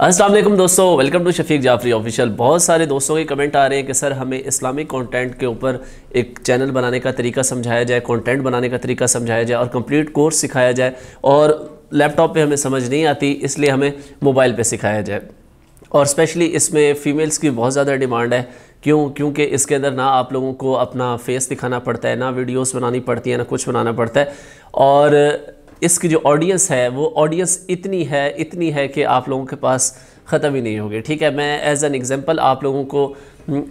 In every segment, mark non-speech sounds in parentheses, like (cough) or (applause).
असलम दोस्तों welcome to Shafiq Jafri official बहुत सारे दोस्तों के कमेंट आ रहे हैं कि सर हमें इस्लामिक कंटेंट के ऊपर एक चैनल बनाने का तरीका समझाया जाए कंटेंट बनाने का तरीका समझाया जाए और कंप्लीट कोर्स सिखाया जाए और लैपटॉप पे हमें समझ नहीं आती इसलिए हमें मोबाइल पे सिखाया जाए और स्पेशली इसमें फ़ीमेल्स की बहुत ज़्यादा डिमांड है क्यों क्योंकि इसके अंदर ना आप लोगों को अपना फेस दिखाना पड़ता है ना वीडियोज़ बनानी पड़ती है ना कुछ बनाना पड़ता है और इसकी जो ऑडियंस है वो ऑडियंस इतनी है इतनी है कि आप लोगों के पास ख़त्म ही नहीं होगी ठीक है मैं एज़ एन एग्जांपल आप लोगों को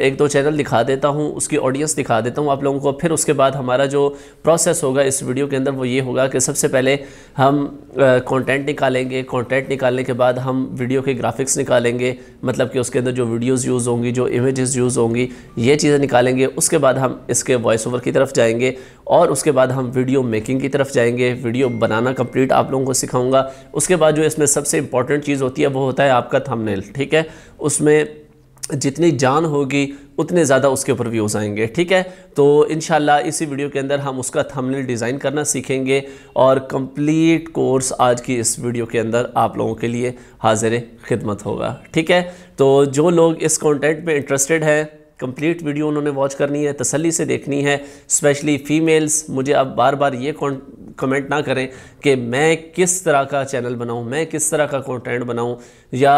एक दो चैनल दिखा देता हूँ उसकी ऑडियंस दिखा देता हूँ आप लोगों को फिर उसके बाद हमारा जो प्रोसेस होगा इस वीडियो के अंदर वो ये होगा कि सबसे पहले हम कंटेंट निकालेंगे कंटेंट निकालने के बाद हम वीडियो के ग्राफिक्स निकालेंगे मतलब कि उसके अंदर जो वीडियोज़ यूज़ होंगी जो इमेज़ यूज़ होंगी ये चीज़ें निकालेंगे उसके बाद हम इसके वॉइस ओवर की तरफ जाएंगे और उसके बाद हम वीडियो मेकिंग की तरफ जाएंगे वीडियो बनाना कंप्लीट आप लोगों को सिखाऊंगा उसके बाद जो इसमें सबसे इंपॉर्टेंट चीज़ होती है वो होता है आपका थंबनेल ठीक है उसमें जितनी जान होगी उतने ज़्यादा उसके ऊपर व्यूज़ आएंगे ठीक है तो इन इसी वीडियो के अंदर हम उसका थंबनेल डिज़ाइन करना सीखेंगे और कंप्लीट कोर्स आज की इस वीडियो के अंदर आप लोगों के लिए हाजिर खिदमत होगा ठीक है तो जो लोग इस कंटेंट में इंटरेस्टेड हैं कंप्लीट वीडियो उन्होंने वॉच करनी है तसल्ली से देखनी है स्पेशली फ़ीमेल्स मुझे अब बार बार ये कमेंट ना करें कि मैं किस तरह का चैनल बनाऊं मैं किस तरह का कंटेंट बनाऊं या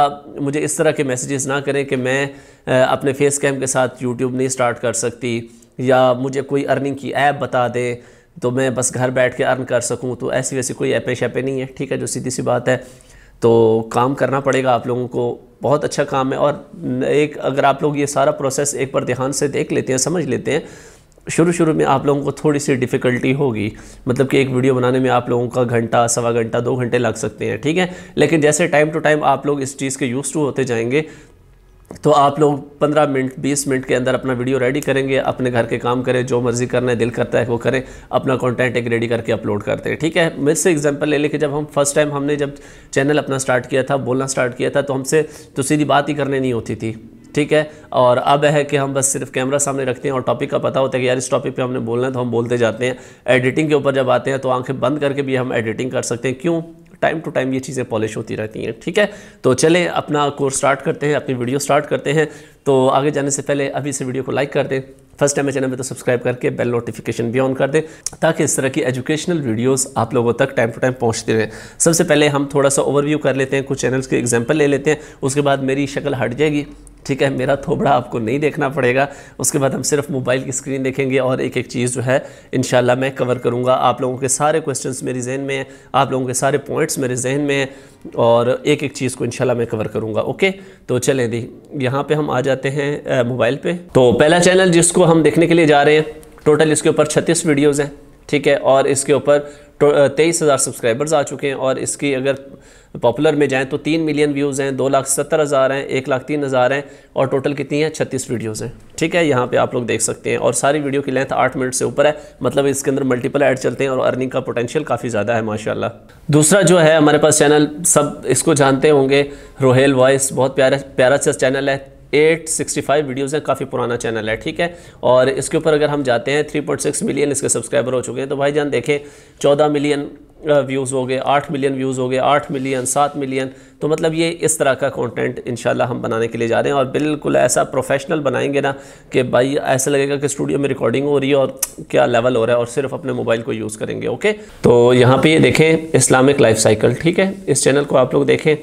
मुझे इस तरह के मैसेजेस ना करें कि मैं अपने फेस कैम के साथ यूट्यूब नहीं स्टार्ट कर सकती या मुझे कोई अर्निंग की ऐप बता दें तो मैं बस घर बैठ के अर्न कर सकूँ तो ऐसी वैसी कोई ऐपें शैपें नहीं है ठीक है जो सीधी सी बात है तो काम करना पड़ेगा आप लोगों को बहुत अच्छा काम है और एक अगर आप लोग ये सारा प्रोसेस एक बार ध्यान से देख लेते हैं समझ लेते हैं शुरू शुरू में आप लोगों को थोड़ी सी डिफ़िकल्टी होगी मतलब कि एक वीडियो बनाने में आप लोगों का घंटा सवा घंटा दो घंटे लग सकते हैं ठीक है लेकिन जैसे टाइम टू टाइम आप लोग इस चीज़ के यूज़ टू होते जाएंगे तो आप लोग 15 मिनट 20 मिनट के अंदर अपना वीडियो रेडी करेंगे अपने घर के काम करें जो मर्ज़ी करना है दिल करता है वो करें अपना कंटेंट एक रेडी करके अपलोड करते हैं ठीक है से एग्जांपल ले लेके जब हम फर्स्ट टाइम हमने जब चैनल अपना स्टार्ट किया था बोलना स्टार्ट किया था तो हमसे तो सीधी बात ही करने नहीं होती थी ठीक है और अब है कि हम बस सिर्फ कैमरा सामने रखते हैं और टॉपिक का पता होता है कि यार इस टॉपिक पे हमने बोलना है तो हम बोलते जाते हैं एडिटिंग के ऊपर जब आते हैं तो आंखें बंद करके भी हम एडिटिंग कर सकते हैं क्यों टाइम टू टाइम ये चीज़ें पॉलिश होती रहती हैं ठीक है तो चलें अपना कोर्स स्टार्ट करते हैं अपनी वीडियो स्टार्ट करते हैं तो आगे जाने से पहले अभी से वीडियो को लाइक कर दें फर्स्ट टाइम चैनल में तो सब्सक्राइब करके बेल नोटिफिकेशन भी ऑन कर दें ताकि इस तरह की एजुकेशनल वीडियोस आप लोगों तक टाइम टू टाइम पहुंचते रहें सबसे पहले हम थोड़ा सा ओवरव्यू कर लेते हैं कुछ चैनल्स के एग्जांपल ले लेते हैं उसके बाद मेरी शक्ल हट जाएगी ठीक है मेरा थोबड़ा आपको नहीं देखना पड़ेगा उसके बाद हम सिर्फ मोबाइल की स्क्रीन देखेंगे और एक एक चीज़ जो है इन मैं कवर करूँगा आप लोगों के सारे क्वेश्चन मेरे जहन में हैं आप लोगों के सारे पॉइंट्स मेरे जहन में हैं और एक एक चीज़ को इन मैं कवर करूँगा ओके तो चलें दी यहाँ पर हम आ जाते हैं मोबाइल पर तो पहला चैनल जिसको हम देखने के लिए जा रहे हैं टोटल इसके ऊपर छत्तीस वीडियोज़ हैं ठीक है और इसके ऊपर तो, तेईस हज़ार सब्सक्राइबर्स आ चुके हैं और इसकी अगर पॉपुलर में जाएँ तो तीन मिलियन व्यूज़ हैं दो लाख सत्तर हज़ार हैं एक लाख तीन हज़ार हैं और टोटल कितनी हैं छत्तीस वीडियोज़ हैं ठीक है यहाँ पे आप लोग देख सकते हैं और सारी वीडियो की लेंथ आठ मिनट से ऊपर है मतलब इसके अंदर मल्टीपल ऐड चलते हैं और अर्निंग का पोटेंशियल काफ़ी ज़्यादा है माशा दूसरा जो है हमारे पास चैनल सब इसको जानते होंगे रोहेल वॉइस बहुत प्यारा प्यारा सा चैनल है 865 वीडियोस है काफ़ी पुराना चैनल है ठीक है और इसके ऊपर अगर हम जाते हैं 3.6 मिलियन इसके सब्सक्राइबर हो चुके हैं तो भाई जान देखें 14 मिलियन व्यूज़ हो गए आठ मिलियन व्यूज़ हो गए आठ मिलियन सात मिलियन तो मतलब ये इस तरह का कंटेंट इन हम बनाने के लिए जा रहे हैं और बिल्कुल ऐसा प्रोफेशनल बनाएंगे ना कि भाई ऐसा लगेगा कि स्टूडियो में रिकॉर्डिंग हो रही है और क्या लेवल हो रहा है और सिर्फ अपने मोबाइल को यूज़ करेंगे ओके तो यहाँ पर ये देखें इस्लामिक लाइफ साइकिल ठीक है इस चैनल को आप लोग देखें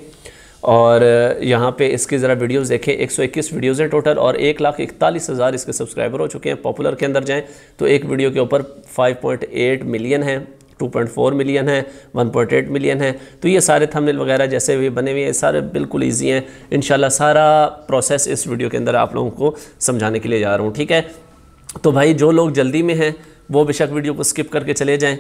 और यहाँ पे इसकी ज़रा वीडियोस देखें 121 वीडियोस हैं टोटल और एक लाख इकतालीस हज़ार इसके सब्सक्राइबर हो चुके हैं पॉपुलर के अंदर जाएं तो एक वीडियो के ऊपर 5.8 मिलियन हैं 2.4 मिलियन है 1.8 मिलियन है तो ये सारे थंबनेल वगैरह जैसे भी बने हुए हैं सारे बिल्कुल ईजी हैं इन सारा प्रोसेस इस वीडियो के अंदर आप लोगों को समझाने के लिए जा रहा हूँ ठीक है तो भाई जो लोग जल्दी में हैं वो बेशक वीडियो को स्किप करके चले जाएँ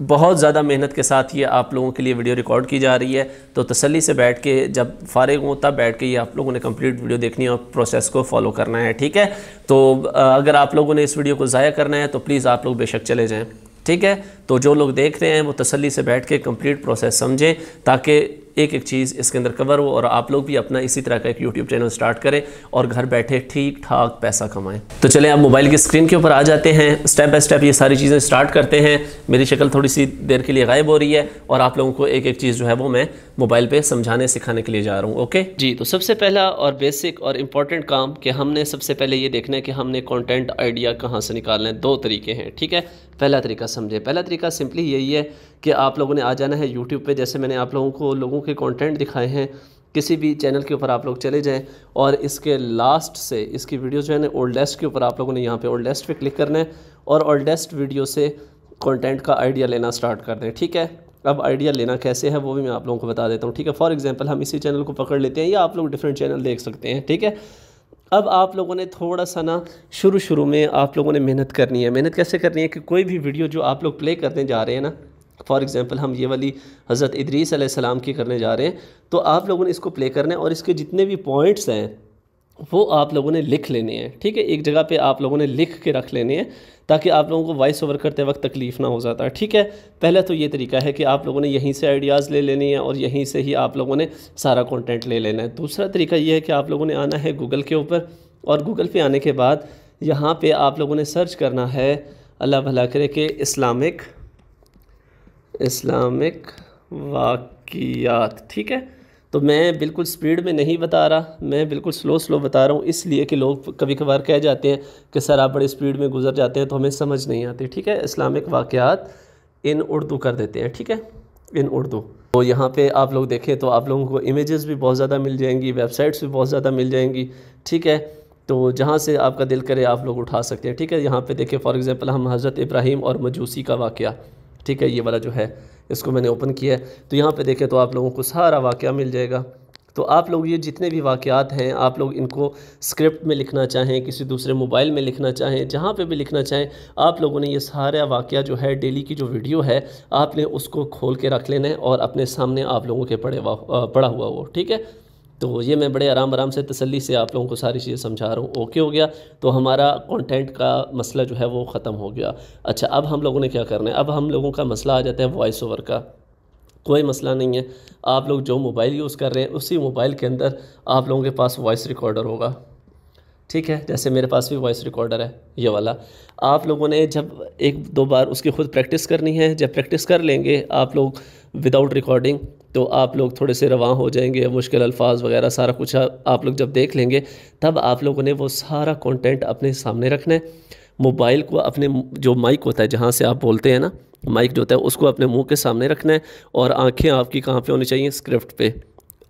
बहुत ज़्यादा मेहनत के साथ ये आप लोगों के लिए वीडियो रिकॉर्ड की जा रही है तो तसली से बैठ के जब फारिग हों तब बैठ के ये आप लोगों ने कंप्लीट वीडियो देखनी है और प्रोसेस को फॉलो करना है ठीक है तो अगर आप लोगों ने इस वीडियो को ज़ाया करना है तो प्लीज़ आप लोग बेशक चले जाएँ ठीक है तो जो लोग देख रहे हैं वो तसली से बैठ के कम्प्लीट प्रोसेस समझें ताकि एक एक चीज़ इसके अंदर कवर हो और आप लोग भी अपना इसी तरह का एक यूट्यूब चैनल स्टार्ट करें और घर बैठे ठीक ठाक पैसा कमाएं तो चले आप मोबाइल की स्क्रीन के ऊपर आ जाते हैं स्टेप बाय स्टेप ये सारी चीज़ें स्टार्ट करते हैं मेरी शक्ल थोड़ी सी देर के लिए गायब हो रही है और आप लोगों को एक एक चीज़ जो है वो मैं मोबाइल पर समझाने सिखाने के लिए जा रहा हूँ ओके जी तो सबसे पहला और बेसिक और इम्पॉर्टेंट काम कि हमने सबसे पहले ये देखना है कि हमने कॉन्टेंट आइडिया कहाँ से निकालना है दो तरीके हैं ठीक है पहला तरीका समझे पहला तरीका सिंपली यही है कि आप लोगों ने आ जाना है यूट्यूब पे जैसे मैंने आप लोगों को लोगों के कंटेंट दिखाए हैं किसी भी चैनल के ऊपर आप लोग चले जाएं और इसके लास्ट से इसकी वीडियो जो है ना ओल्डेस्ट के ऊपर आप लोगों ने यहाँ पे ओल्डेस्ट पे क्लिक करना है और ओल्डेस्ट वीडियो से कंटेंट का आइडिया लेना स्टार्ट कर दें ठीक है अब आइडिया लेना कैसे है वो भी मैं आप लोगों को बता देता हूँ ठीक है फॉर एग्ज़ाम्पल हम इसी चैनल को पकड़ लेते हैं या आप लोग डिफरेंट चैनल देख सकते हैं ठीक है अब आप लोगों ने थोड़ा सा ना शुरू शुरू में आप लोगों ने मेहनत करनी है मेहनत कैसे करनी है कि कोई भी वीडियो जो आप लोग प्ले करने जा रहे हैं ना फॉर एग्ज़ाम्पल हम ये वाली हज़रत इदरीस सलाम की करने जा रहे हैं तो आप लोगों ने इसको प्ले करना है और इसके जितने भी पॉइंट्स हैं वो आप लोगों ने लिख लेने हैं ठीक है एक जगह पे आप लोगों ने लिख के रख लेने हैं ताकि आप लोगों को वॉइस ओवर करते वक्त तकलीफ़ ना हो जाता है ठीक है पहला तो ये तरीका है कि आप लोगों ने यहीं से आइडियाज़ ले लेनी है और यहीं से ही आप लोगों ने सारा कंटेंट ले लेना है दूसरा तरीका ये है कि आप लोगों ने आना है गूगल के ऊपर और गूगल पर आने के बाद यहाँ पर आप लोगों ने सर्च करना है अल्लाह भला करे कि इस्लामिक इस्लामिक वाकियात ठीक है तो मैं बिल्कुल स्पीड में नहीं बता रहा मैं बिल्कुल स्लो स्लो बता रहा हूँ इसलिए कि लोग कभी कभार कह जाते हैं कि सर आप बड़े स्पीड में गुजर जाते हैं तो हमें समझ नहीं आती ठीक है इस्लामिक वाक़ात इन उर्दू कर देते हैं ठीक है इन उर्दू तो यहाँ पे आप लोग देखें तो आप लोगों को इमेजेस भी बहुत ज़्यादा मिल जाएंगी वेबसाइट्स भी बहुत ज़्यादा मिल जाएंगी ठीक है तो जहाँ से आपका दिल करे आप लोग उठा सकते हैं ठीक है यहाँ पे देखें फॉर एग्जांपल हम हज़रत इब्राहिम और मजूसी का वाक़ ठीक है ये वाला जो है इसको मैंने ओपन किया है तो यहाँ पे देखें तो आप लोगों को सारा वाक़ मिल जाएगा तो आप लोग ये जितने भी वाक़ात हैं आप लोग इनको स्क्रिप्ट में लिखना चाहें किसी दूसरे मोबाइल में लिखना चाहें जहाँ पे भी लिखना चाहें आप लोगों ने ये सारा वाक़ जो है डेली की जो वीडियो है आपने उसको खोल के रख लेना है और अपने सामने आप लोगों के पड़े पड़ा हुआ वो ठीक है तो ये मैं बड़े आराम आराम से तसल्ली से आप लोगों को सारी चीज़ें समझा रहा हूँ ओके हो गया तो हमारा कंटेंट का मसला जो है वो ख़त्म हो गया अच्छा अब हम लोगों ने क्या करना है अब हम लोगों का मसला आ जाता है वॉइस ओवर का कोई मसला नहीं है आप लोग जो मोबाइल यूज़ कर रहे हैं उसी मोबाइल के अंदर आप लोगों के पास वॉइस रिकॉर्डर होगा ठीक है जैसे मेरे पास भी वॉइस रिकॉर्डर है ये वाला आप लोगों ने जब एक दो बार उसकी ख़ुद प्रैक्टिस करनी है जब प्रैक्टिस कर लेंगे आप लोग विदाउट रिकॉर्डिंग तो आप लोग थोड़े से रवा हो जाएंगे मुश्किल अल्फाज वगैरह सारा कुछ आप लोग जब देख लेंगे तब आप लोगों ने वो सारा कॉन्टेंट अपने सामने रखना है मोबाइल को अपने जो माइक होता है जहाँ से आप बोलते हैं ना माइक जो होता है उसको अपने मुंह के सामने रखना है और आंखें आपकी कहाँ पे होनी चाहिए स्क्रिप्ट पे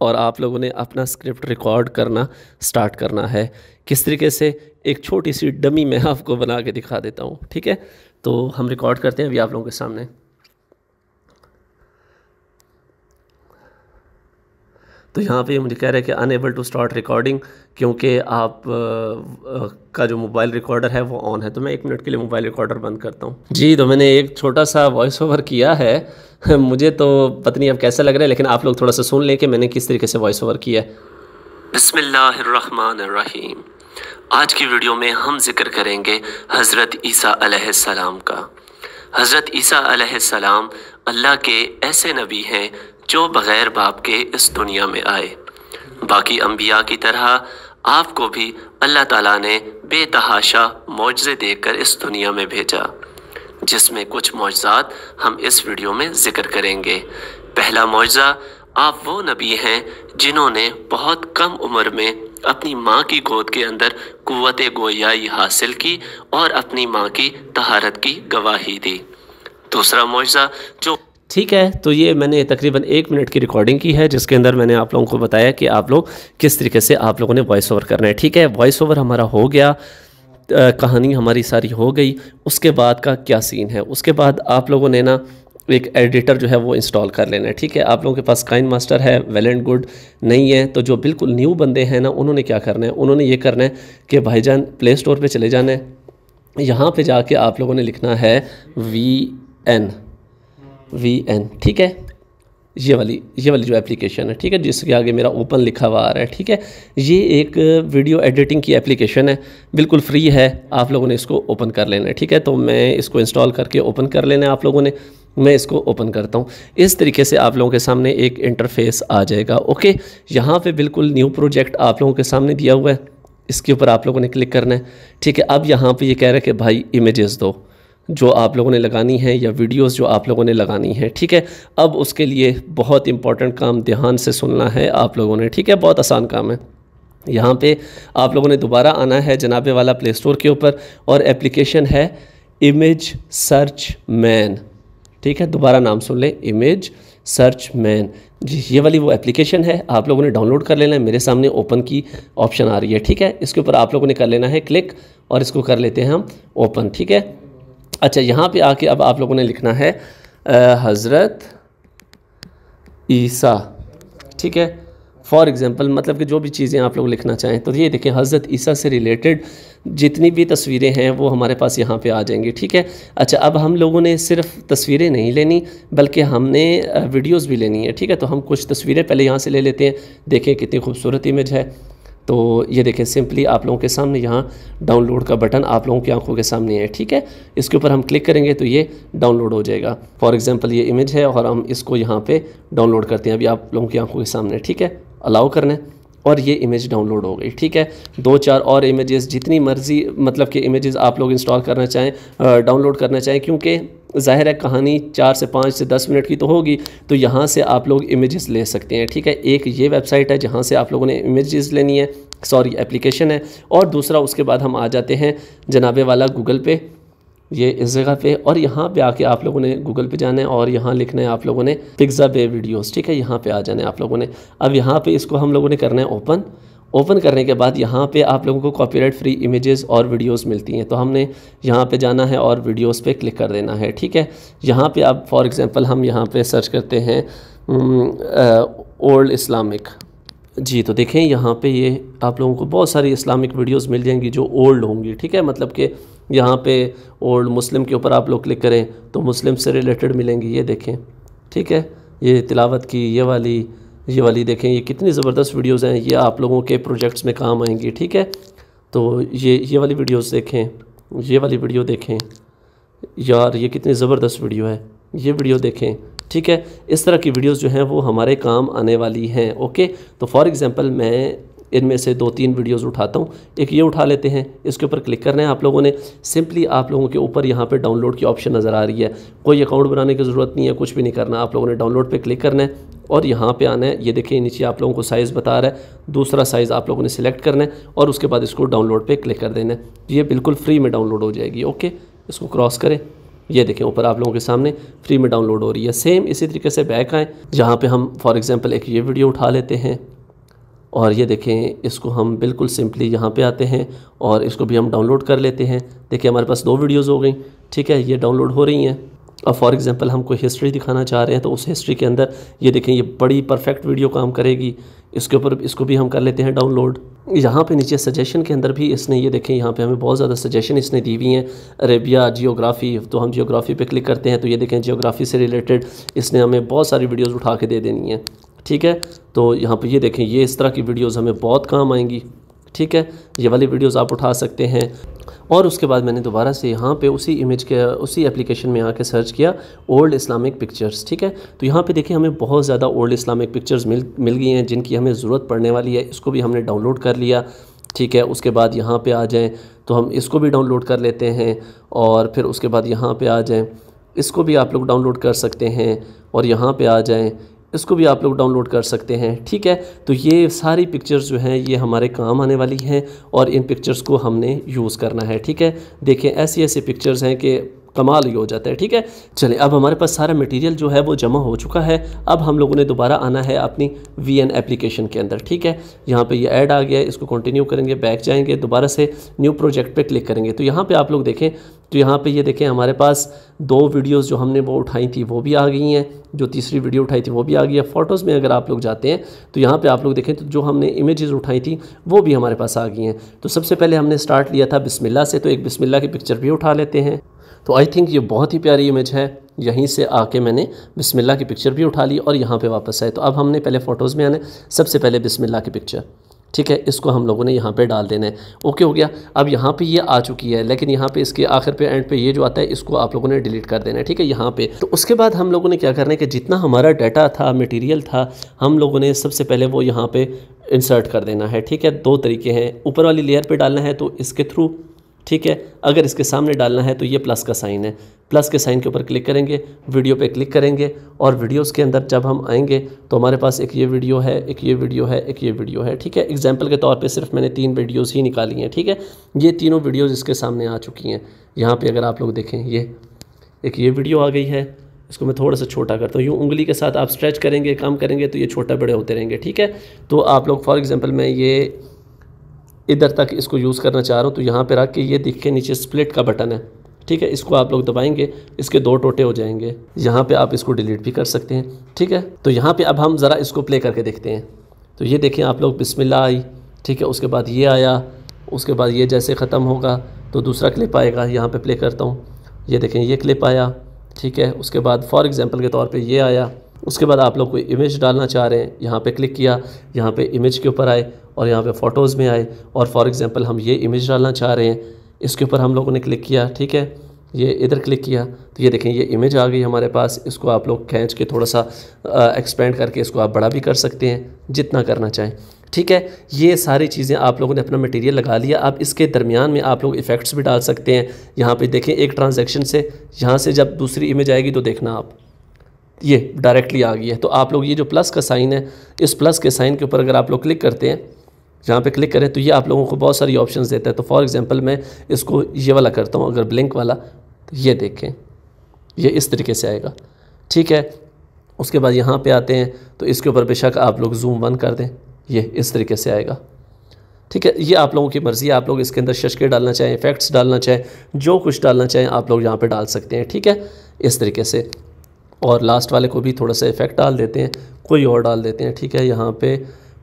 और आप लोगों ने अपना स्क्रिप्ट रिकॉर्ड करना स्टार्ट करना है किस तरीके से एक छोटी सी डमी मैं आपको बना के दिखा देता हूँ ठीक है तो हम रिकॉर्ड करते हैं अभी आप लोगों के सामने तो यहाँ पे मुझे कह रहा है कि अनएबल टू स्टार्ट रिकॉर्डिंग क्योंकि आप आ, का जो मोबाइल रिकॉर्डर है वो ऑन है तो मैं एक मिनट के लिए मोबाइल रिकॉर्डर बंद करता हूँ जी तो मैंने एक छोटा सा वॉइस ओवर किया है (laughs) मुझे तो पता नहीं अब कैसा लग रहा है लेकिन आप लोग थोड़ा सा सुन लें कि मैंने किस तरीके से वॉइस ओवर किया है बसमीम आज की वीडियो में हम जिक्र करेंगे हज़रत ईसा सलाम का हज़रत ईसा सलाम अल्लाह के ऐसे नबी हैं जो बग़ैर बाप के इस दुनिया में आए बाकी अम्बिया की तरह आपको भी अल्लाह ताला ने बेतहाशा मुआवजे देकर इस दुनिया में भेजा जिसमें कुछ मुआजात हम इस वीडियो में ज़िक्र करेंगे पहला मुआवजा आप वो नबी हैं जिन्होंने बहुत कम उम्र में अपनी माँ की गोद के अंदर कुत गोयाई हासिल की और अपनी माँ की तहारत की गवाही दी दूसरा मुआवजा जो ठीक है तो ये मैंने तकरीबन एक मिनट की रिकॉर्डिंग की है जिसके अंदर मैंने आप लोगों को बताया कि आप लोग किस तरीके से आप लोगों ने वॉइस ओवर करना है ठीक है वॉइस ओवर हमारा हो गया कहानी हमारी सारी हो गई उसके बाद का क्या सीन है उसके बाद आप लोगों ने ना एक एडिटर जो है वो इंस्टॉल कर लेना है ठीक है आप लोगों के पास काइन मास्टर है वेल एंड गुड नहीं है तो जो बिल्कुल न्यू बंदे हैं ना उन्होंने क्या करना है उन्होंने ये करना है कि भाईजान प्ले स्टोर पर चले जाना है यहाँ पर जाके आप लोगों ने लिखना है वी एन वी एन ठीक है ये वाली ये वाली जो एप्लीकेशन है ठीक है जिसके आगे मेरा ओपन लिखा हुआ आ रहा है ठीक है ये एक वीडियो एडिटिंग की एप्लीकेशन है बिल्कुल फ्री है आप लोगों ने इसको ओपन कर लेना है ठीक है तो मैं इसको इंस्टॉल करके ओपन कर लेना है आप लोगों ने मैं इसको ओपन करता हूँ इस तरीके से आप लोगों के सामने एक इंटरफेस आ जाएगा ओके यहाँ पर बिल्कुल न्यू प्रोजेक्ट आप लोगों के सामने दिया हुआ है इसके ऊपर आप लोगों ने क्लिक करना है ठीक है अब यहाँ पर ये यह कह रहे हैं कि भाई इमेजेस दो जो आप लोगों ने लगानी है या वीडियोस जो आप लोगों ने लगानी है ठीक है अब उसके लिए बहुत इंपॉर्टेंट काम ध्यान से सुनना है आप लोगों ने ठीक है बहुत आसान काम है यहाँ पे आप लोगों ने दोबारा आना है जनाबे वाला प्ले स्टोर के ऊपर और एप्लीकेशन है इमेज सर्च मैन ठीक है दोबारा नाम सुन लें इमेज सर्च मैन जी ये वाली वो एप्लीकेशन है आप लोगों ने डाउनलोड कर लेना है मेरे सामने ओपन की ऑप्शन आ रही है ठीक है इसके ऊपर आप लोगों ने कर लेना है क्लिक और इसको कर लेते हैं हम ओपन ठीक है अच्छा यहाँ पे आके अब आप लोगों ने लिखना है हज़रत ईसा ठीक है फॉर एग्ज़ाम्पल मतलब कि जो भी चीज़ें आप लोग लिखना चाहें तो ये देखें हज़रत ईसा से रिलेटेड जितनी भी तस्वीरें हैं वो हमारे पास यहाँ पे आ जाएंगी ठीक है अच्छा अब हम लोगों ने सिर्फ तस्वीरें नहीं लेनी बल्कि हमने वीडियोस भी लेनी है ठीक है तो हम कुछ तस्वीरें पहले यहाँ से ले लेते हैं देखें कितनी खूबसूरत इमेज है तो ये देखें सिंपली आप लोगों के सामने यहाँ डाउनलोड का बटन आप लोगों की आंखों के सामने है ठीक है इसके ऊपर हम क्लिक करेंगे तो ये डाउनलोड हो जाएगा फॉर एग्जांपल ये इमेज है और हम इसको यहाँ पे डाउनलोड करते हैं अभी आप लोगों की आंखों के सामने ठीक है अलाउ करना है और ये इमेज डाउनलोड हो गई ठीक है दो चार और इमेजेस जितनी मर्ज़ी मतलब कि इमेजेस आप लोग इंस्टॉल करना चाहें डाउनलोड करना चाहें क्योंकि ज़ाहिर है कहानी चार से पाँच से दस मिनट की तो होगी तो यहाँ से आप लोग इमेजेस ले सकते हैं ठीक है एक ये वेबसाइट है जहाँ से आप लोगों ने इमेजेस लेनी है सॉरी एप्लीकेशन है और दूसरा उसके बाद हम आ जाते हैं जनाबे वाला गूगल पे ये इस जगह पे और यहाँ पे आके आप लोगों ने गूगल पे जाना है और यहाँ लिखना है आप लोगों ने पिज्ज़ा बे वीडियोज़ ठीक है यहाँ पर आ जाना है आप लोगों ने अब यहाँ पर इसको हम लोगों ने करना है ओपन ओपन करने के बाद यहाँ पे आप लोगों को कॉपीराइट फ्री इमेजेस और वीडियोस मिलती हैं तो हमने यहाँ पे जाना है और वीडियोस पे क्लिक कर देना है ठीक है यहाँ पे आप फॉर एग्जांपल हम यहाँ पे सर्च करते हैं ओल्ड इस्लामिक जी तो देखें यहाँ पे ये आप लोगों को बहुत सारी इस्लामिक वीडियोस मिल जाएंगी जो ओल्ड होंगी ठीक है मतलब कि यहाँ पर ओल्ड मुस्लिम के ऊपर आप लोग क्लिक करें तो मुस्लिम से रिलेटेड मिलेंगी ये देखें ठीक है ये तिलावत की ये वाली ये वाली देखें ये कितनी ज़बरदस्त वीडियोज़ हैं ये आप लोगों के प्रोजेक्ट्स में काम आएंगी ठीक है तो ये ये वाली वीडियोस देखें ये वाली वीडियो देखें यार ये कितनी ज़बरदस्त वीडियो है ये वीडियो देखें ठीक है इस तरह की वीडियोस जो हैं वो हमारे काम आने वाली हैं ओके तो फॉर एग्ज़ाम्पल मैं इनमें से दो तीन वीडियोज़ उठाता हूँ एक ये उठा लेते हैं इसके ऊपर क्लिक करना है आप लोगों ने सिंपली आप लोगों के ऊपर यहाँ पे डाउनलोड की ऑप्शन नज़र आ रही है कोई अकाउंट बनाने की ज़रूरत नहीं है कुछ भी नहीं करना आप लोगों ने डाउनलोड पर क्लिक करना है और यहाँ पर आना है ये देखिए नीचे आप लोगों को साइज़ बता रहा है दूसरा साइज़ आप लोगों ने सिलेक्ट करना है और उसके बाद इसको डाउनलोड पर क्लिक कर देना है ये बिल्कुल फ्री में डाउनलोड हो जाएगी ओके इसको क्रॉस करें ये देखें ऊपर आप लोगों के सामने फ्री में डाउनलोड हो रही है सेम इसी तरीके से बैक आएँ जहाँ पर हम फॉर एग्ज़ाम्पल एक ये वीडियो उठा लेते हैं और ये देखें इसको हम बिल्कुल सिंपली यहाँ पे आते हैं और इसको भी हम डाउनलोड कर लेते हैं देखिए हमारे पास दो वीडियोस हो गई ठीक है ये डाउनलोड हो रही हैं और फॉर एग्ज़ाम्पल हम कोई हिस्ट्री दिखाना चाह रहे हैं तो उस हिस्ट्री के अंदर ये देखें ये बड़ी परफेक्ट वीडियो काम करेगी इसके ऊपर इसको भी हम कर लेते हैं डाउनलोड यहाँ पे नीचे सजेशन के अंदर भी इसने ये देखें यहाँ पे हमें बहुत ज़्यादा सजेशन इसने दी हुई हैं अरेबिया जियोग्राफी तो हम जियोग्राफी पे क्लिक करते हैं तो ये देखें जियोग्राफी से रिलेटेड इसने हमें बहुत सारी वीडियोज़ उठा के दे देनी है ठीक है तो यहाँ पर ये देखें ये इस तरह की वीडियोज़ हमें बहुत काम आएंगी ठीक है ये वाली वीडियोज़ आप उठा सकते हैं और उसके बाद मैंने दोबारा से यहाँ पे उसी इमेज के उसी एप्लीकेशन में आके सर्च किया ओल्ड इस्लामिक पिक्चर्स ठीक है तो यहाँ पे देखिए हमें बहुत ज़्यादा ओल्ड इस्लामिक पिक्चर्स मिल मिल गई हैं जिनकी हमें ज़रूरत पड़ने वाली है इसको भी हमने डाउनलोड कर लिया ठीक है उसके बाद यहाँ पर आ जाएँ तो हम इसको भी डाउनलोड कर लेते हैं और फिर उसके बाद यहाँ पर आ जाएँ इसको भी आप लोग डाउनलोड कर सकते हैं और यहाँ पर आ जाएँ इसको भी आप लोग डाउनलोड कर सकते हैं ठीक है तो ये सारी पिक्चर्स जो हैं ये हमारे काम आने वाली हैं और इन पिक्चर्स को हमने यूज़ करना है ठीक है देखें ऐसी ऐसी पिक्चर्स हैं कि कमाल ही हो जाता है ठीक है चले अब हमारे पास सारा मटेरियल जो है वो जमा हो चुका है अब हम लोगों ने दोबारा आना है अपनी वी एन एप्लीकेशन के अंदर ठीक है यहाँ पे ये ऐड आ गया इसको कंटिन्यू करेंगे बैक जाएंगे दोबारा से न्यू प्रोजेक्ट पे क्लिक करेंगे तो यहाँ पे आप लोग देखें तो यहाँ पे ये देखें हमारे पास दो वीडियोस जो हमने वो उठाई थी वो भी आ गई हैं जो तीसरी वीडियो उठाई थी वो भी आ गई है फ़ोटोज़ में अगर आप लोग जाते हैं तो यहाँ पे आप लोग देखें तो जो हमने इमेजेस उठाई थी वो भी हमारे पास आ गई हैं तो सबसे पहले हमने स्टार्ट लिया था बिसमिल्ला से तो एक बिसमिल्ला की पिक्चर भी उठा लेते हैं तो आई थिंक ये बहुत ही प्यारी इमेज है यहीं से आके मैंने बिस्मिल्ला की पिक्चर भी उठा ली और यहाँ पर वापस आए तो अब हमने पहले फ़ोटोज़ में आने सबसे पहले बिसमिल्ला की पिक्चर ठीक है इसको हम लोगों ने यहाँ पे डाल देना है ओके हो गया अब यहाँ पे ये आ चुकी है लेकिन यहाँ पे इसके आखिर पे एंड पे ये जो आता है इसको आप लोगों ने डिलीट कर देना है ठीक है यहाँ पे तो उसके बाद हम लोगों ने क्या करना है कि जितना हमारा डाटा था मटेरियल था हम लोगों ने सबसे पहले वो यहाँ पे इंसर्ट कर देना है ठीक है दो तरीके हैं ऊपर वाली लेयर पर डालना है तो इसके थ्रू ठीक है अगर इसके सामने डालना है तो ये प्लस का साइन है प्लस के साइन के ऊपर क्लिक करेंगे वीडियो पे क्लिक करेंगे और वीडियोस के अंदर जब हम आएंगे तो हमारे पास एक ये वीडियो है एक ये वीडियो है एक ये वीडियो है ठीक है एग्जांपल के तौर पे सिर्फ मैंने तीन वीडियोस ही निकाली हैं ठीक है ये तीनों वीडियोज़ इसके सामने आ चुकी हैं यहाँ पर अगर आप लोग देखें ये एक ये वीडियो आ गई है इसको मैं थोड़ा सा छोटा करता हूँ यूँ उंगली के साथ आप स्ट्रेच करेंगे काम करेंगे तो ये छोटा बड़े होते रहेंगे ठीक है तो आप लोग फॉर एग्ज़ाम्पल मैं ये इधर तक इसको यूज़ करना चाह रहा हूँ तो यहाँ पर रख के ये दिखे नीचे स्प्लिट का बटन है ठीक है इसको आप लोग दबाएंगे इसके दो टोटे हो जाएंगे यहाँ पे आप इसको डिलीट भी कर सकते हैं ठीक है तो यहाँ पे अब हम ज़रा इसको प्ले करके देखते हैं तो ये देखें आप लोग बिस्मिल्लाह आई ठीक है उसके बाद ये आया उसके बाद ये जैसे ख़त्म होगा तो दूसरा क्लिप आएगा यहाँ पे प्ले करता हूँ ये देखें ये क्लिप आया ठीक है उसके बाद फॉर एग्ज़ाम्पल के तौर पर ये आया उसके बाद आप लोग कोई इमेज डालना चाह रहे हैं यहाँ पर क्लिक किया यहाँ पर इमेज के ऊपर आए और यहाँ पे फ़ोटोज़ में आए और फॉर एग्ज़ाम्पल हम ये इमेज डालना चाह रहे हैं इसके ऊपर हम लोगों ने क्लिक किया ठीक है ये इधर क्लिक किया तो ये देखें ये इमेज आ गई हमारे पास इसको आप लोग खींच के थोड़ा सा एक्सपेंड करके इसको आप बड़ा भी कर सकते हैं जितना करना चाहें ठीक है ये सारी चीज़ें आप लोगों ने अपना मटेरियल लगा लिया अब इसके दरमियान में आप लोग इफ़ेक्ट्स भी डाल सकते हैं यहाँ पे देखें एक ट्रांजैक्शन से यहाँ से जब दूसरी इमेज आएगी तो देखना आप ये डायरेक्टली आ गई है तो आप लोग ये जो प्लस का साइन है इस प्लस के साइन के ऊपर अगर आप लोग क्लिक करते हैं जहाँ पे क्लिक करें तो ये आप लोगों को बहुत सारी ऑप्शंस देता है तो फॉर एग्जांपल मैं इसको ये वाला करता हूँ अगर ब्लिंक वाला तो ये देखें ये इस तरीके से आएगा ठीक है उसके बाद यहाँ पे आते हैं तो इसके ऊपर बेशक आप लोग जूम वन कर दें ये इस तरीके से आएगा ठीक है ये आप लोगों की मर्ज़ी है आप लोग इसके अंदर शशके डालना चाहें इफेक्ट्स डालना चाहें जो कुछ डालना चाहें आप लोग यहाँ पर डाल सकते हैं ठीक है इस तरीके से और लास्ट वाले को भी थोड़ा सा इफेक्ट डाल देते हैं कोई और डाल देते हैं ठीक है यहाँ पर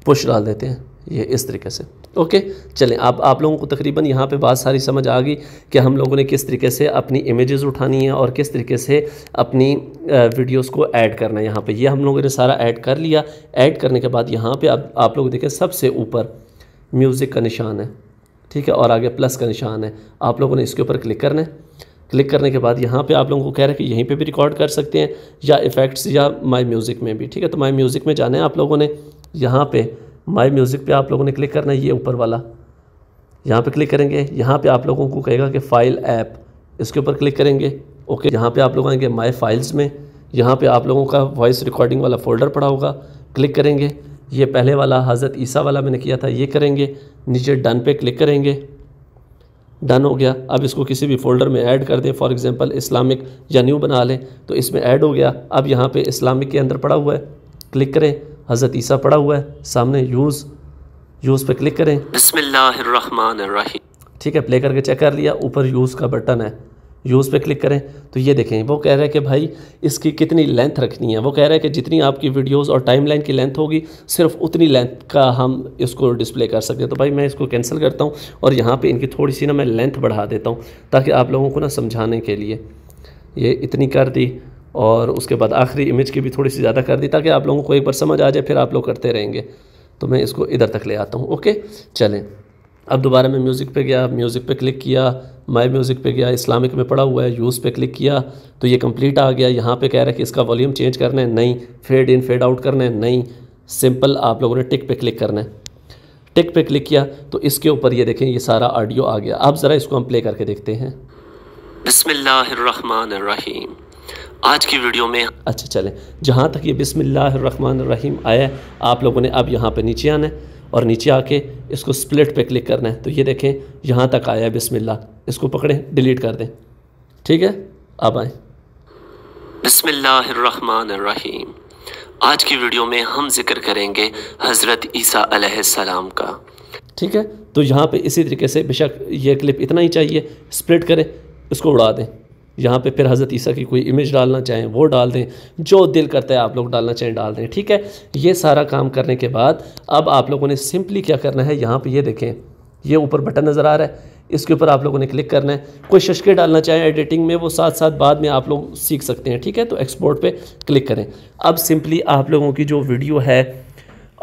पुश डाल देते हैं ये इस तरीके से ओके चलें अब आप लोगों को तकरीबन यहाँ पे बात सारी समझ आ गई कि हम लोगों ने किस तरीके से अपनी इमेजेस उठानी है और किस तरीके से अपनी वीडियोस को ऐड करना है यहाँ पे ये यह हम लोगों ने सारा ऐड कर लिया ऐड करने के बाद यहाँ पे आप, आप लोग देखें सबसे ऊपर म्यूज़िक का निशान है ठीक है और आगे प्लस का निशान है आप लोगों ने इसके ऊपर क्लिक करना है क्लिक करने के बाद यहाँ पे आप लोगों को कह रहे हैं कि यहीं पे भी रिकॉर्ड कर सकते हैं या इफ़ेक्ट्स या माय म्यूज़िक में भी ठीक है तो माय म्यूज़िक में जाना है आप लोगों ने यहाँ पे माई म्यूज़िक पे आप लोगों ने क्लिक करना है ये ऊपर वाला यहाँ पे क्लिक करेंगे यहाँ पे आप लोगों को कहेगा कि फ़ाइल ऐप इसके ऊपर क्लिक करेंगे ओके यहाँ पे आप लोग आएंगे माई फाइल्स में यहाँ पे आप लोगों का वॉइस रिकॉर्डिंग वाला फ़ोल्डर पड़ा होगा क्लिक करेंगे ये पहले वाला हज़रत ईसा वाला मैंने किया था ये करेंगे नीचे डन पे क्लिक करेंगे डन हो गया अब इसको किसी भी फ़ोल्डर में ऐड कर दें फॉर एग्ज़ाम्पल इस्लामिक या न्यू बना लें तो इसमें ऐड हो गया अब यहाँ पर इस्लामिक के अंदर पड़ा हुआ है क्लिक करें हज़रत ईसा पड़ा हुआ है सामने यूज़ यूज़ पर क्लिक करें बसमिल्लाम ठीक है प्ले करके चेक कर लिया ऊपर यूज़ का बटन है यूज़ पे क्लिक करें तो ये देखें वो कह रहा है कि भाई इसकी कितनी लेंथ रखनी है वो कह रहा है कि जितनी आपकी वीडियोस और टाइमलाइन की लेंथ होगी सिर्फ उतनी लेंथ का हम इसको डिस्प्ले कर सकते हैं तो भाई मैं इसको कैंसिल करता हूँ और यहाँ पे इनकी थोड़ी सी ना मैं लेंथ बढ़ा देता हूँ ताकि आप लोगों को ना समझाने के लिए ये इतनी कर दी और उसके बाद आखिरी इमेज की भी थोड़ी सी ज़्यादा कर दी ताकि आप लोगों को एक बार समझ आ जाए फिर आप लोग करते रहेंगे तो मैं इसको इधर तक ले आता हूँ ओके चलें अब दोबारा मैं म्यूज़िक पे गया म्यूज़िक पे क्लिक किया माय म्यूज़िक पे गया इस्लामिक में पड़ा हुआ है यूज़ पे क्लिक किया तो ये कंप्लीट आ गया यहाँ पे कह रहा है कि इसका वॉल्यूम चेंज करना है नहीं फेड इन फेड आउट करना है नहीं सिंपल आप लोगों ने टिक पे क्लिक करना है टिक पे क्लिक किया तो इसके ऊपर ये देखें ये सारा ऑडियो आ गया आप ज़रा इसको हम प्ले करके देखते हैं बसमिल्लर आज की वीडियो में अच्छा चलें जहाँ तक ये बिसमीम आया आप लोगों ने अब यहाँ पर नीचे आना है और नीचे आके इसको स्प्लिट पे क्लिक करना है तो ये देखें यहाँ तक आया है बिसमिल्ला इसको पकड़ें डिलीट कर दें ठीक है अब आएँ रहीम आज की वीडियो में हम जिक्र करेंगे हज़रत ईसा सलाम का ठीक है तो यहाँ पे इसी तरीके से बेशक ये क्लिप इतना ही चाहिए स्प्लिट करें इसको उड़ा दें यहाँ पे फिर हज़रत ईसा की कोई इमेज डालना चाहें वो डाल दें जो दिल करता है आप लोग डालना चाहें डाल दें ठीक है ये सारा काम करने के बाद अब आप लोगों ने सिंपली क्या करना है यहाँ पर ये देखें ये ऊपर बटन नज़र आ रहा है इसके ऊपर आप लोगों ने क्लिक करना है कोई शशके डालना चाहें एडिटिंग में वो साथ साथ बाद में आप लोग सीख सकते हैं ठीक है तो एक्सपोर्ट पर क्लिक करें अब सिंपली आप लोगों की जो वीडियो है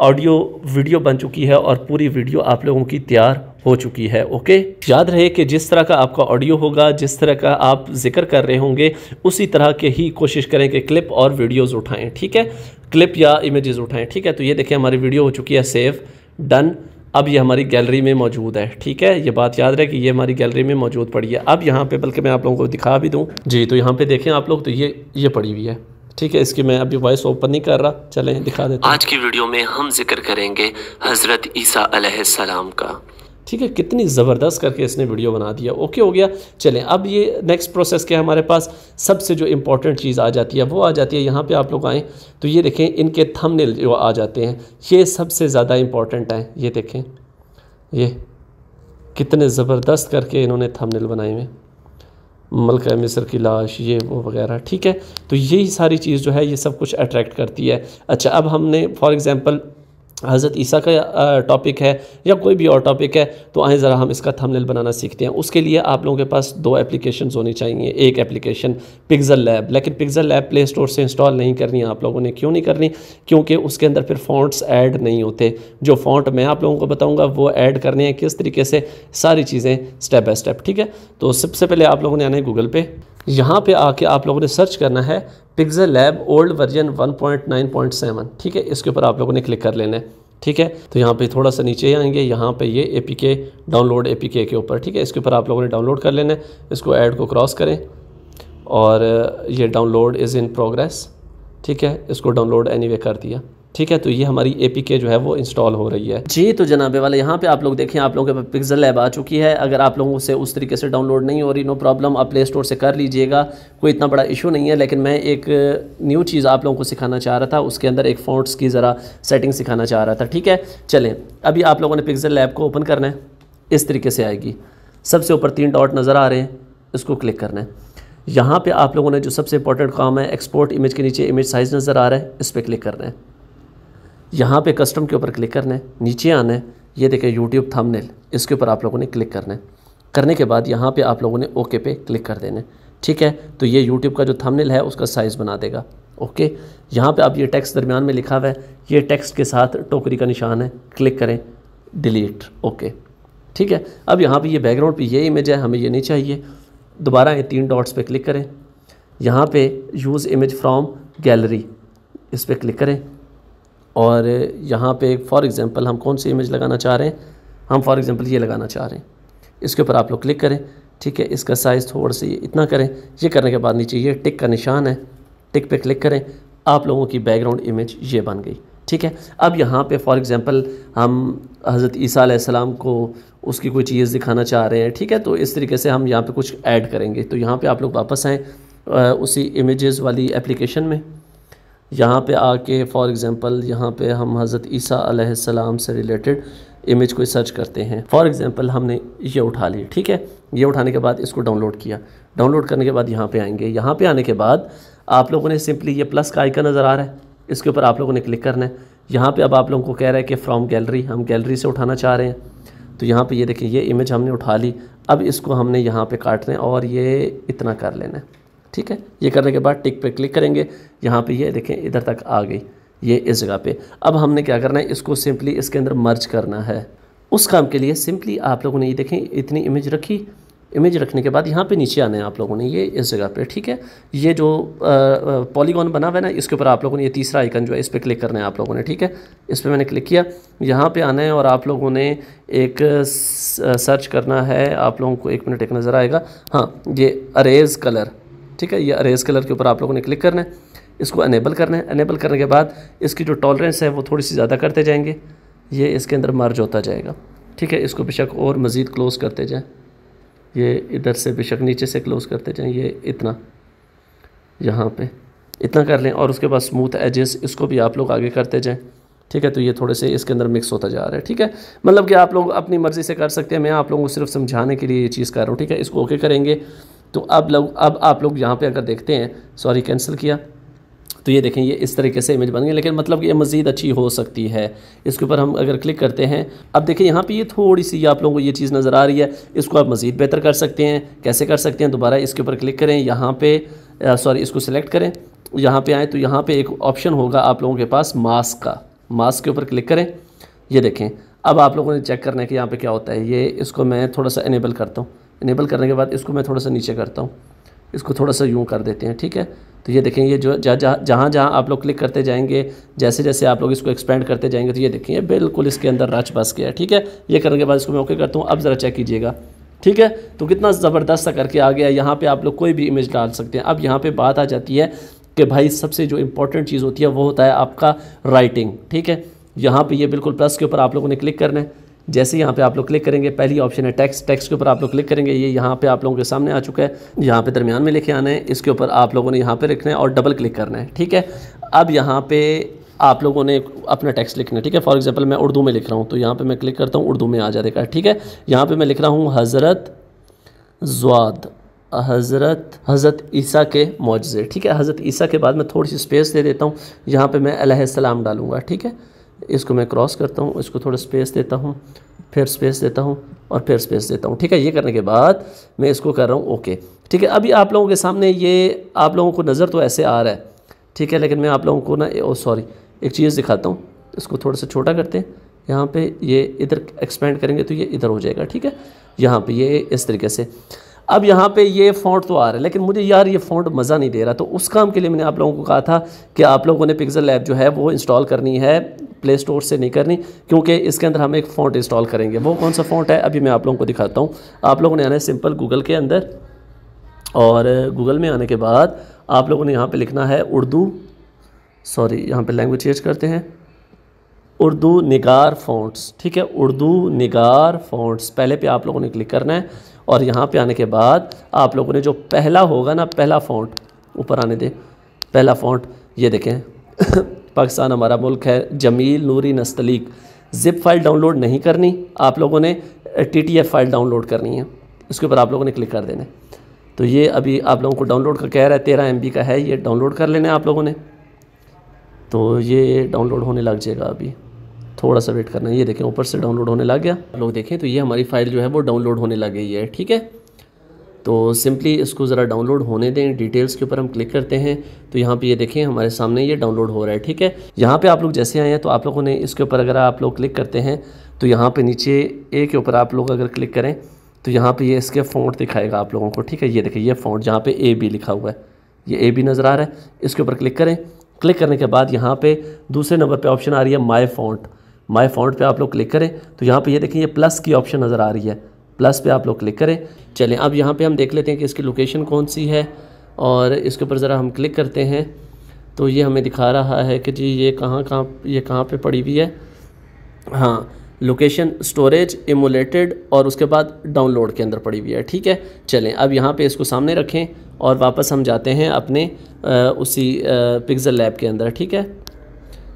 ऑडियो वीडियो बन चुकी है और पूरी वीडियो आप लोगों की तैयार हो चुकी है ओके याद रहे कि जिस तरह का आपका ऑडियो होगा जिस तरह का आप जिक्र कर रहे होंगे उसी तरह के ही कोशिश करें कि क्लिप और वीडियोज़ उठाएँ ठीक है क्लिप या इमेजेस उठाएँ ठीक है तो ये देखें हमारी वीडियो हो चुकी है सेव डन अब ये हमारी गैलरी में मौजूद है ठीक है ये बात याद रहे कि ये हमारी गैलरी में मौजूद पड़ी है अब यहाँ पर बल्कि मैं आप लोगों को दिखा भी दूँ जी तो यहाँ पर देखें आप लोग तो ये ये पड़ी हुई है ठीक है इसकी मैं अभी वॉइस ओपन नहीं कर रहा चलें दिखा देते आज की वीडियो में हम जिक्र करेंगे हज़रत ईसा सलाम का ठीक है कितनी ज़बरदस्त करके इसने वीडियो बना दिया ओके हो गया चलें अब ये नेक्स्ट प्रोसेस क्या हमारे पास सबसे जो इम्पोर्टेंट चीज़ आ जाती है वो आ जाती है यहाँ पे आप लोग आएँ तो ये देखें इनके थंबनेल जो आ जाते हैं ये सबसे ज़्यादा इम्पॉर्टेंट हैं ये देखें ये कितने ज़बरदस्त करके इन्होंने थंबनेल बनाए हुए मलक मिसर की लाश ये वो वगैरह ठीक है तो यही सारी चीज़ जो है ये सब कुछ अट्रैक्ट करती है अच्छा अब हमने फॉर एग्ज़ाम्पल हज़रत ईसा का टॉपिक है या कोई भी और टॉपिक है तो आएँ ज़रा हम इसका थंबनेल बनाना सीखते हैं उसके लिए आप लोगों के पास दो एप्लीकेशन होनी चाहिए एक एप्लीकेशन पिक्ज़ल लैब लेकिन पिक्ज़ल लैब प्ले स्टोर से इंस्टॉल नहीं करनी है आप लोगों ने क्यों नहीं करनी क्योंकि उसके अंदर फिर फ़ॉन्ट्स ऐड नहीं होते जो फ़ॉन्ट मैं आप लोगों को बताऊँगा वो ऐड करने हैं किस तरीके से सारी चीज़ें स्टेप बाई स्टेप ठीक है तो सबसे पहले आप लोगों ने आना है गूगल पे यहाँ पे आके आप लोगों ने सर्च करना है पिक्जल लैब ओल्ड वर्जन 1.9.7 ठीक है इसके ऊपर आप लोगों ने क्लिक कर लेना है ठीक है तो यहाँ पे थोड़ा सा नीचे आएंगे यहाँ पे ये A P K download A P K ऊपर ठीक है इसके ऊपर आप लोगों ने डाउनलोड कर लेना है इसको ऐड को क्रॉस करें और ये डाउनलोड इज़ इन प्रोग्रेस ठीक है इसको डाउनलोड एनी वे कर दिया ठीक है तो ये हमारी ए के जो है वो इंस्टॉल हो रही है जी तो जनाबे वाले यहाँ पे आप लोग देखें आप लोगों के पास पिक्सल लैब आ चुकी है अगर आप लोगों से उस तरीके से डाउनलोड नहीं हो रही नो प्रॉब्लम आप प्ले स्टोर से कर लीजिएगा कोई इतना बड़ा इशू नहीं है लेकिन मैं एक न्यू चीज़ आप लोगों को सिखाना चाह रहा था उसके अंदर एक फ़ॉन्ट्स की ज़रा सेटिंग सिखाना चाह रहा था ठीक है चलें अभी आप लोगों ने पिक्सल लैब को ओपन करना है इस तरीके से आएगी सबसे ऊपर तीन डॉट नज़र आ रहे हैं इसको क्लिक करना है यहाँ पे आप लोगों ने जो सबसे इंपॉर्टेंट काम है एक्सपोर्ट इमेज के नीचे इमेज साइज़ नज़र आ रहा है इस पर क्लिक करना है यहाँ पे कस्टम के ऊपर क्लिक करना है नीचे आना है ये देखें यूट्यूब थंबनेल इसके ऊपर आप लोगों ने क्लिक करना है करने के बाद यहाँ पे आप लोगों ने ओके पे क्लिक कर देना है ठीक है तो ये यूट्यूब का जो थंबनेल है उसका साइज़ बना देगा ओके यहाँ पे आप ये टेक्स्ट दरमियान में लिखा हुआ है ये टेक्स्ट के साथ टोकरी का निशान है क्लिक करें डिलीट ओके ठीक है अब यहाँ पर ये बैकग्राउंड पर ये इमेज है हमें ये नहीं चाहिए दोबारा ये तीन डॉट्स पर क्लिक करें यहाँ पर यूज़ इमेज फ्राम गैलरी इस पर क्लिक करें और यहाँ पे फॉर एग्ज़ाम्पल हम कौन सी इमेज लगाना चाह रहे हैं हम फॉर एग्ज़ाम्पल ये लगाना चाह रहे हैं इसके ऊपर आप लोग क्लिक करें ठीक है इसका साइज़ थोड़ा सा ये इतना करें ये करने के बाद नीचे ये टिक का निशान है टिक पे क्लिक करें आप लोगों की बैकग्राउंड इमेज ये बन गई ठीक है अब यहाँ पे फॉर एग्ज़ाम्पल हम हज़रत ईसा सलाम को उसकी कोई चीज़ दिखाना चाह रहे हैं ठीक है तो इस तरीके से हम यहाँ पे कुछ ऐड करेंगे तो यहाँ पे आप लोग वापस आएँ उसी इमेजेस वाली एप्लीकेशन में यहाँ पे आके फॉर एग्ज़ाम्पल यहाँ पे हम हज़रत ईसा अलैहिस्सलाम से रिलेटेड इमेज को सर्च करते हैं फॉर एग्ज़ाम्पल हमने ये उठा ली ठीक है ये उठाने के बाद इसको डाउनलोड किया डाउनलोड करने के बाद यहाँ पे आएंगे यहाँ पे आने के बाद आप लोगों ने सिंपली ये प्लस का आइकन नज़र आ रहा है इसके ऊपर आप लोगों ने क्लिक करना है यहाँ पर अब आप लोगों को कह रहा है कि फ़्राम गैलरी हम गैलरी से उठाना चाह रहे हैं तो यहाँ पर ये देखें ये इमेज हमने उठा ली अब इसको हमने यहाँ पर काटना है और ये इतना कर लेना है ठीक है ये करने के बाद टिक पे क्लिक करेंगे यहाँ पे ये देखें इधर तक आ गई ये इस जगह पे अब हमने क्या करना है इसको सिंपली इसके अंदर मर्ज करना है उस काम के लिए सिंपली आप लोगों ने ये देखें इतनी इमेज रखी इमेज रखने के बाद यहाँ पे नीचे आना है आप लोगों ने ये इस जगह पे ठीक है ये जो पॉलीगॉन बना हुआ है ना इसके ऊपर आप लोगों ने ये तीसरा आइकन जो है इस पर क्लिक करना है आप लोगों ने ठीक है इस पर मैंने क्लिक किया यहाँ पे आना है और आप लोगों ने एक सर्च करना है आप लोगों को एक मिनट एक नज़र आएगा हाँ ये अरेज कलर ठीक है ये अरेज कलर के ऊपर आप लोगों ने क्लिक करना है इसको अनेबल करना है अनेबल करने के बाद इसकी जो टॉलरेंस है वो थोड़ी सी ज़्यादा करते जाएंगे ये इसके अंदर मर्ज होता जाएगा ठीक है इसको बेशक और मज़ीद क्लोज़ करते जाएँ ये इधर से बेशक नीचे से क्लोज़ करते जाएँ ये इतना यहाँ पर इतना कर लें और उसके बाद स्मूथ एजेस इसको भी आप लोग आगे करते जाएँ ठीक है तो ये थोड़े से इसके अंदर मिक्स होता जा रहा है ठीक है मतलब कि आप लोग अपनी मर्ज़ी से कर सकते हैं मैं आप लोगों को सिर्फ समझाने के लिए ये चीज़ कर रहा हूँ ठीक है इसको ओके करेंगे तो अब लोग अब आप लोग यहाँ पे अगर देखते हैं सॉरी कैंसिल किया तो ये देखें ये इस तरीके से इमेज बन गई लेकिन मतलब ये मज़ीद अच्छी हो सकती है इसके ऊपर हम अगर क्लिक करते हैं अब देखें यहाँ पे ये थोड़ी सी आप लोगों को ये चीज़ नज़र आ रही है इसको आप मज़ीद बेहतर कर सकते हैं कैसे कर सकते हैं दोबारा इसके ऊपर क्लिक करें यहाँ पे सॉरी इसको सिलेक्ट करें यहाँ पर आएँ तो यहाँ पर एक ऑप्शन होगा आप लोगों के पास मास्क का मास्क के ऊपर क्लिक करें ये देखें अब आप लोगों ने चेक करना है कि यहाँ पर क्या होता है ये इसको मैं थोड़ा सा इनेबल करता हूँ इनेबल करने के बाद इसको मैं थोड़ा सा नीचे करता हूँ इसको थोड़ा सा यूँ कर देते हैं ठीक है तो ये देखें ये जो जहाँ जहाँ जहाँ आप लोग क्लिक करते जाएंगे जैसे जैसे आप लोग इसको एक्सपेंड करते जाएंगे तो ये देखेंगे बिल्कुल इसके अंदर रच बस गया ठीक है ये करने के बाद इसको मैं ओके करता हूँ अब ज़रा चेक कीजिएगा ठीक है तो कितना ज़बरदस्त सा करके आ गया यहाँ पे आप लोग कोई भी इमेज डाल सकते हैं अब यहाँ पे बात आ जाती है कि भाई सबसे जो इम्पोर्टेंट चीज़ होती है वो होता है आपका राइटिंग ठीक है यहाँ पे ये बिल्कुल प्लस के ऊपर आप लोगों ने क्लिक करना है जैसे यहाँ पे आप लोग क्लिक करेंगे पहली ऑप्शन है टैक्स टैक्स के ऊपर आप लोग क्लिक करेंगे ये यहाँ पे आप लोगों के सामने आ चुका है यहाँ पे दरमियान में लेके आना है इसके ऊपर आप लोगों ने यहाँ पे लिखना है और डबल क्लिक करना है ठीक है अब यहाँ पे आप लोगों ने अपना टैक्स लिखना है ठीक है फॉर एग्जाम्पल मैं उर्दू में लिख रहा हूँ तो यहाँ पर मैं क्लिक करता हूँ उर्दू में आ जाएगा ठीक है यहाँ पर मैं लिख रहा हूँ हज़रत जवाद हज़रत हज़रत ईसा के मुआजे ठीक है हज़रत ईसा के बाद मैं थोड़ी सी स्पेस दे देता हूँ यहाँ पर मैं सलाम डालूँगा ठीक है इसको मैं क्रॉस करता हूँ इसको थोड़ा स्पेस देता हूँ फिर स्पेस देता हूँ और फिर स्पेस देता हूँ ठीक है ये करने के बाद मैं इसको कर रहा हूँ ओके ठीक है अभी आप लोगों के सामने ये आप लोगों को नज़र तो ऐसे आ रहा है ठीक है लेकिन मैं आप लोगों को ना ओ सॉरी एक चीज़ दिखाता हूँ इसको थोड़ा सा छोटा करते हैं यहाँ पे ये इधर एक्सपेंड करेंगे तो ये इधर हो जाएगा ठीक है यहाँ पे ये इस तरीके से अब यहाँ पे ये फ़ॉन्ट तो आ रहा है लेकिन मुझे यार ये फ़ॉन्ट मज़ा नहीं दे रहा तो उस काम के लिए मैंने आप लोगों को कहा था कि आप लोगों ने पिक्सल ऐप जो है वो इंस्टॉल करनी है प्ले स्टोर से नहीं करनी क्योंकि इसके अंदर हम एक फ़ॉन्ट इंस्टॉल करेंगे वो कौन सा फ़ॉन्ट है अभी मैं आप लोगों को दिखाता हूँ आप लोगों ने आना है सिंपल गूगल के अंदर और गूगल में आने के बाद आप लोगों ने यहाँ पर लिखना है उर्दू सॉरी यहाँ पर लैंग्वेज चेंज करते हैं उर्दू निगार फ़ॉन्ट्स ठीक है उर्दू निगार फ़ॉन्ट्स पहले पे आप लोगों ने क्लिक करना है और यहाँ पे आने के बाद आप लोगों ने जो पहला होगा ना पहला फ़ॉन्ट ऊपर आने दें पहला फ़ॉन्ट ये देखें (coughs) पाकिस्तान हमारा मुल्क है Jameel Noori Nastaleeq zip file download नहीं करनी आप लोगों ने T T F file download करनी है उसके ऊपर आप लोगों ने क्लिक कर देना तो ये अभी आप लोगों को डाउनलोड का कह रहा है तेरह एम का है ये डाउनलोड कर लेना है आप लोगों ने तो ये डाउनलोड होने लग जाएगा अभी थोड़ा सा वेट करना है ये देखें ऊपर से डाउनलोड होने लग गया लोग देखें तो ये हमारी फ़ाइल जो है वो डाउनलोड होने लग गई है ठीक है तो सिंपली इसको ज़रा डाउनलोड होने दें डिटेल्स के ऊपर हम क्लिक करते हैं तो यहाँ पे ये देखें हमारे सामने ये डाउनलोड हो रहा है ठीक है यहाँ पे आप लोग जैसे आए हैं तो आप लोगों ने इसके ऊपर अगर आप लोग क्लिक करते हैं तो यहाँ पे नीचे ए के ऊपर आप लोग अगर क्लिक करें तो यहाँ पे ये इसके फ़ॉन्ट दिखाएगा आप लोगों को ठीक है ये देखिए ये फोन जहाँ पर ए बी लिखा हुआ है ये ए बी नज़र आ रहा है इसके ऊपर क्लिक करें क्लिक करने के बाद यहाँ पर दूसरे नंबर पर ऑप्शन आ रही है माई फ़ॉन्ट माई फॉन्ट पे आप लोग क्लिक करें तो यहाँ पे ये देखें ये प्लस की ऑप्शन नज़र आ रही है प्लस पे आप लोग क्लिक करें चलें अब यहाँ पे हम देख लेते हैं कि इसकी लोकेशन कौन सी है और इसके ऊपर ज़रा हम क्लिक करते हैं तो ये हमें दिखा रहा है कि जी ये कहाँ कहाँ ये कहाँ पर पड़ी हुई है हाँ लोकेशन स्टोरेज एमोलेटेड और उसके बाद डाउनलोड के अंदर पड़ी हुई है ठीक है चलें अब यहाँ पे इसको सामने रखें और वापस हम जाते हैं अपने आ, उसी पिक्सल लैब के अंदर ठीक है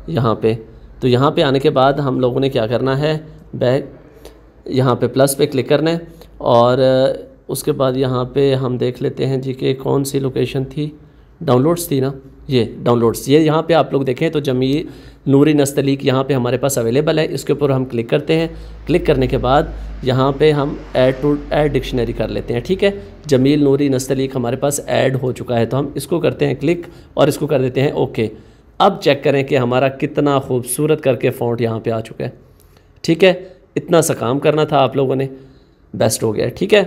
यहाँ पे तो यहाँ पे आने के बाद हम लोगों ने क्या करना है बैग यहाँ पे प्लस पे क्लिक करना है और उसके बाद यहाँ पे हम देख लेते हैं जी के कौन सी लोकेशन थी डाउनलोड्स थी ना ये डाउनलोड्स ये यहाँ पे आप लोग देखें तो जमी नूरी नस्तलीक यहाँ पे हमारे पास अवेलेबल है इसके ऊपर हम क्लिक करते हैं क्लिक करने के बाद यहाँ पे हम ऐड टू ऐड डिक्शनरी कर लेते हैं ठीक है जमील नूरी नस्तलीक हमारे पास ऐड हो चुका है तो हम इसको करते हैं क्लिक और इसको कर देते हैं ओके अब चेक करें कि हमारा कितना खूबसूरत करके फ़ॉन्ट यहाँ पे आ चुका है ठीक है इतना सा काम करना था आप लोगों ने बेस्ट हो गया ठीक है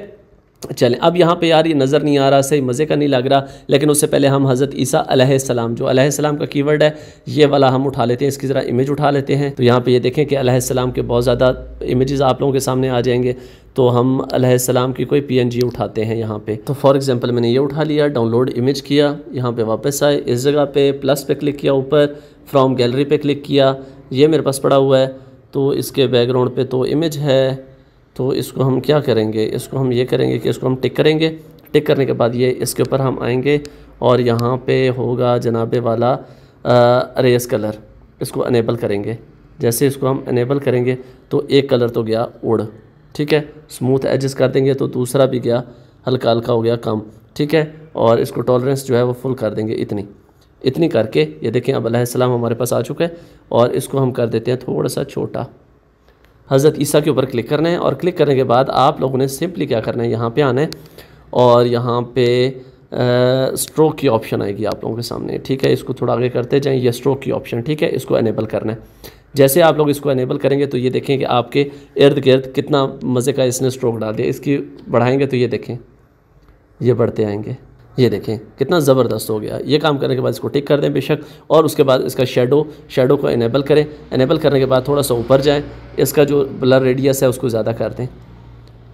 चलें अब यहाँ पे यार ये नज़र नहीं आ रहा सही मज़े का नहीं लग रहा लेकिन उससे पहले हम हज़रत ईसा सलाम जो सलाम का कीवर्ड है ये वाला हम उठा लेते हैं इसकी ज़रा इमेज उठा लेते हैं तो यहाँ पे ये देखें कि सलाम के बहुत ज़्यादा इमेजेस आप लोगों के सामने आ जाएंगे तो हम सलाम की कोई जी उठाते हैं यहाँ पर तो फॉर एग्ज़ाम्पल मैंने ये उठा लिया डाउनलोड इमेज किया यहाँ पर वापस आए इस जगह पर प्लस पे क्लिक किया ऊपर फ्रॉम गैलरी पर क्लिक किया ये मेरे पास पड़ा हुआ है तो इसके बैकग्राउंड पे तो इमेज है तो इसको हम क्या करेंगे इसको हम ये करेंगे कि इसको हम टिक करेंगे टिक करने के बाद ये इसके ऊपर हम आएंगे और यहाँ पे होगा जनाबे वाला रेस कलर इसको अनेबल करेंगे जैसे इसको हम अनेबल करेंगे तो एक कलर तो गया उड़ ठीक है स्मूथ एडजस्ट कर देंगे तो दूसरा भी गया हल्का हल्का हो गया कम ठीक है और इसको टॉलरेंस जो है वो फुल कर देंगे इतनी इतनी करके ये देखें अब हमारे पास आ चुका है और इसको हम कर देते हैं थोड़ा सा छोटा हज़रत ईसा के ऊपर क्लिक करना है और क्लिक करने के बाद आप लोगों ने सिंपली क्या करना है यहाँ पे आना है और यहाँ पे स्ट्रोक की ऑप्शन आएगी आप लोगों के सामने ठीक है इसको थोड़ा आगे करते जाएँ ये स्ट्रोक की ऑप्शन ठीक है इसको एनेबल करना है जैसे आप लोग इसको एनेबल करेंगे तो ये देखें कि आपके इर्द गिर्द कितना मज़े का इसने स्ट्रोक डाल दिया इसकी बढ़ाएँगे तो ये देखें ये बढ़ते आएँगे ये देखें कितना ज़बरदस्त हो गया ये काम करने के बाद इसको टिक कर दें बेशक और उसके बाद इसका शेडो शेडो को इनेबल करें इनेबल करने के बाद थोड़ा सा ऊपर जाएं इसका जो ब्लर रेडियस है उसको ज़्यादा कर दें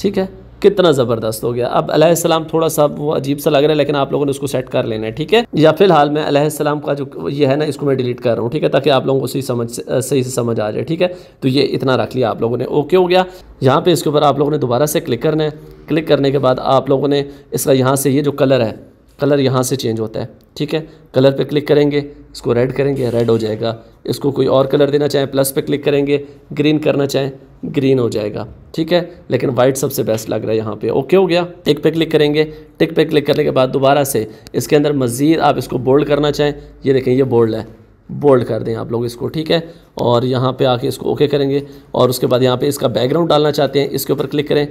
ठीक है कितना ज़बरदस्त हो गया अब अलैहिस्सलाम थोड़ा सा वो अजीब सा लग रहा है लेकिन आप लोगों ने उसको सेट कर लेना है ठीक है या फिलहाल मैं सलाम का जो ये है ना इसको मैं डिलीट कर रहा हूँ ठीक है ताकि आप लोगों को सही समझ सही से समझ आ जाए ठीक है तो ये इतना रख लिया आप लोगों ने ओके हो गया यहाँ पर इसके ऊपर आप लोगों ने दोबारा से क्लिक करना है क्लिक करने के बाद आप लोगों ने इसका यहाँ से ये जो कलर है कलर यहाँ से चेंज होता है ठीक है कलर पे क्लिक करेंगे इसको रेड करेंगे रेड हो जाएगा इसको कोई और कलर देना चाहें प्लस पे क्लिक करेंगे ग्रीन करना चाहें ग्रीन हो जाएगा ठीक है लेकिन वाइट सबसे बेस्ट लग रहा है यहाँ पे ओके हो गया टिक पे क्लिक करेंगे टिक पे क्लिक करने के बाद दोबारा से इसके अंदर मज़ीद आप इसको बोल्ड करना चाहें ये देखें ये बोल्ड है बोल्ड कर दें आप लोग इसको ठीक है और यहाँ पर आके इसको ओके करेंगे और उसके बाद यहाँ पर इसका बैकग्राउंड डालना चाहते हैं इसके ऊपर क्लिक करें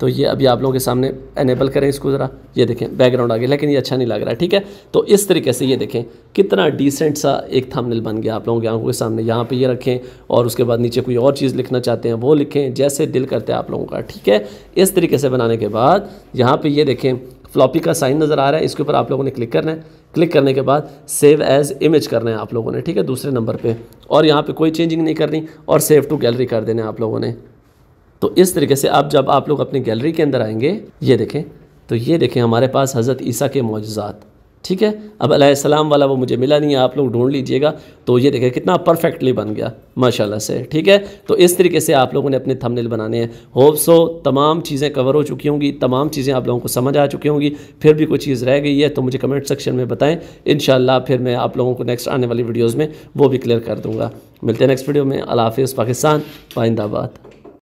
तो ये अभी आप लोगों के सामने एनेबल करें इसको ज़रा ये देखें बैकग्राउंड आ गया लेकिन ये अच्छा नहीं लग रहा है ठीक है तो इस तरीके से ये देखें कितना डिसेंट सा एक थंबनेल बन गया आप लोगों के आंखों के सामने यहाँ पे ये रखें और उसके बाद नीचे कोई और चीज़ लिखना चाहते हैं वो लिखें जैसे दिल करते हैं आप लोगों का ठीक है इस तरीके से बनाने के बाद यहाँ पर ये देखें फ्लॉपी का साइन नज़र आ रहा है इसके ऊपर आप लोगों ने क्लिक करना है क्लिक करने के बाद सेव एज इमेज करना है आप लोगों ने ठीक है दूसरे नंबर पे और यहाँ पे कोई चेंजिंग नहीं करनी और सेव टू गैलरी कर देना है आप लोगों ने तो इस तरीके से अब जब आप लोग अपनी गैलरी के अंदर आएंगे ये देखें तो ये देखें हमारे पास हज़रत ईसा के मोजात ठीक है अब अलैहिस्सलाम वाला वो मुझे मिला नहीं है आप लोग ढूंढ लीजिएगा तो ये देखें कितना परफेक्टली बन गया माशाल्लाह से ठीक है तो इस तरीके से आप लोगों ने अपने थंबनेल बनाने हैं होप सो तमाम चीज़ें कवर हो चुकी होंगी तमाम चीज़ें आप लोगों को समझ आ चुकी होंगी फिर भी कोई चीज़ रह गई है तो मुझे कमेंट सेक्शन में बताएं इन फिर मैं आप लोगों को नेक्स्ट आने वाली वीडियोज़ में वो भी क्लियर कर दूँगा मिलते हैं नेक्स्ट वीडियो में अला हाफिज़ पाकिस्तान पाइंदाबाद